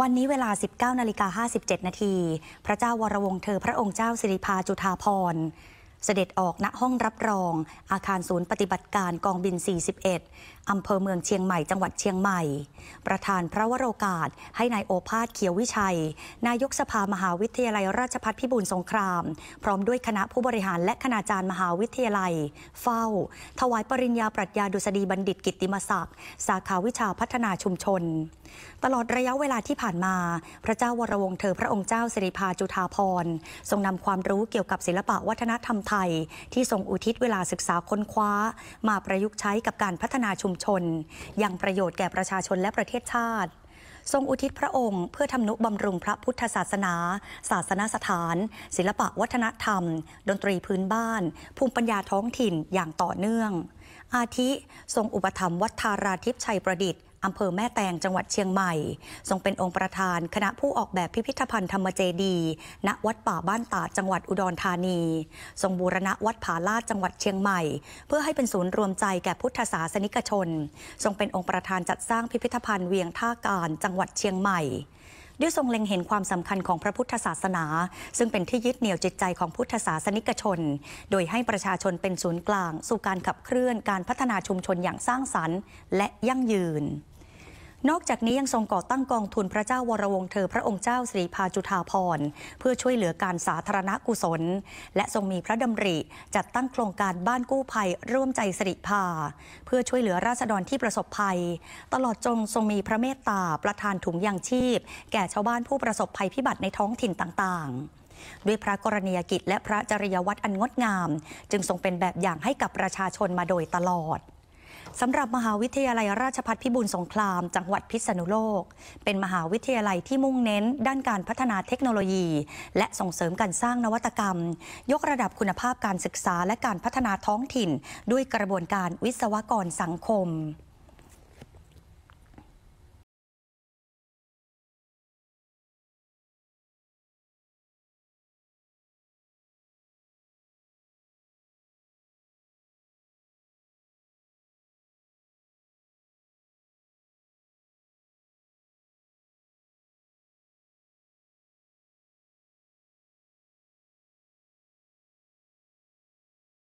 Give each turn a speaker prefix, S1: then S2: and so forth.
S1: วันนี้เวลา 19นาฬิกา57นาที พระเจ้าวรวงเธอพระองค์เจ้าสิริพาจุฑาภรณเสด็จออกณห้องรับรอง อาคารศูนย์ปฏิบัติการกองบิน 41 อำเภอเมืองเชียงใหม่จังหวัดเชียงใหม่ ประธานพระวโรกาสให้ในายโอภาสเขียววิชัย นายกสภามหาวิทยาลัยราชพัฒพิบูลสงคราม พร้อมด้วยคณะผู้บริหารและคณาจารย์ มหาวิทยาลัย เฝ้า ถวายปริญญา ปรัชญาดุษฎีบัณฑิตกิติมศักดิ์สาขาวิชาพัฒนาชุมชนตลอดระยะเวลาที่ผ่านมา พระเจ้าวรวงเธอพระองค์เจ้าสิริพาจุฑาภรณ์ทรงนำความรู้เกี่ยวกับศิลปะวัฒนธรรมไทยที่ทรงอุทิศเวลาศึกษาค้นคว้ามาประยุกต์ใช้กับการพัฒนาชุมชน อย่างประโยชน์แก่ประชาชนและประเทศชาติ ทรงอุทิศพระองค์เพื่อทำนุบำรุงพระพุทธศาสนา ศาสนาสถาน ศิลปะวัฒนธรรม ดนตรีพื้นบ้าน ภูมิปัญญาท้องถิ่นอย่างต่อเนื่องอาทิทรงอุปถัมภ์วัดทาราทิพย์ชัยประดิษฐ์อำเภอแม่แตงจังหวัดเชียงใหม่ทรงเป็นองค์ประธานคณะผู้ออกแบบพิพิธภัณฑ์ธรรมเจดี ณวัดป่าบ้านตาจังหวัดอุดรธานี ทรงบูรณะวัดผาลาดจังหวัดเชียงใหม่ เพื่อให้เป็นศูนย์รวมใจแก่พุทธศาสนิกชน ทรงเป็นองค์ประธานจัดสร้างพิพิธภัณฑ์เวียงท่าการจังหวัดเชียงใหม่ด้วยทรงเล็งเห็นความสำคัญของพระพุทธศาสนา ซึ่งเป็นที่ยึดเหนี่ยวจิตใจของพุทธศาสนิกชน โดยให้ประชาชนเป็นศูนย์กลาง สู่การขับเคลื่อนการพัฒนาชุมชนอย่างสร้างสรรค์ และยั่งยืนนอกจากนี้ยังทรงก่อตั้งกองทุนพระเจ้าวรวงเธอพระองค์เจ้าสิริพาจุฑาภรเพื่อช่วยเหลือการสาธารณกุศล และทรงมีพระดำริ จัดตั้งโครงการบ้านกู้ภัยร่วมใจสิริพาเพื่อช่วยเหลือราษฎรที่ประสบภัย ตลอดจง ทรงมีพระเมตตาประทานถุงยางชีพ แก่ชาวบ้านผู้ประสบภัยพิบัติในท้องถิ่นต่างๆ ด้วยพระกรณียกิจและพระจริยวัตรอันงดงาม จึงทรงเป็นแบบอย่างให้กับประชาชนมาโดยตลอดสำหรับมหาวิทยาลัยราชพัฒพิบูลสงครามจังหวัดพิษณุโลก เป็นมหาวิทยาลัยที่มุ่งเน้น ด้านการพัฒนาเทคโนโลยี และส่งเสริมการสร้างนวัตกรรม ยกระดับคุณภาพการศึกษาและการพัฒนาท้องถิ่น ด้วยกระบวนการวิศวกรสังคม